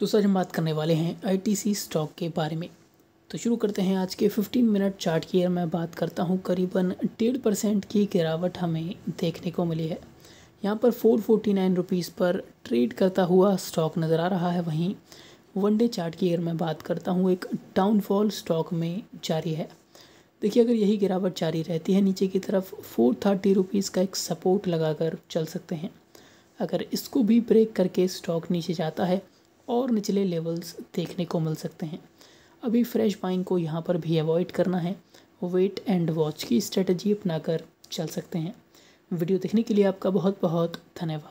तो सर हम बात करने वाले हैं आईटीसी स्टॉक के बारे में तो शुरू करते हैं आज के 15 मिनट चार्ट की अगर मैं बात करता हूँ करीबन डेढ़ परसेंट की गिरावट हमें देखने को मिली है यहाँ पर फोर फोर्टी नाइन रुपीज़ पर ट्रेड करता हुआ स्टॉक नज़र आ रहा है वहीं वनडे चार्ट की अगर मैं बात करता हूँ एक डाउनफॉल स्टॉक में जारी है देखिए अगर यही गिरावट जारी रहती है नीचे की तरफ फोर थर्टी रुपीज़ का एक सपोर्ट लगाकर चल सकते हैं अगर इसको भी ब्रेक करके स्टॉक नीचे जाता है और निचले लेवल्स देखने को मिल सकते हैं अभी फ्रेश बाइंग को यहाँ पर भी अवॉइड करना है वेट एंड वॉच की स्ट्रेटजी अपनाकर चल सकते हैं वीडियो देखने के लिए आपका बहुत बहुत धन्यवाद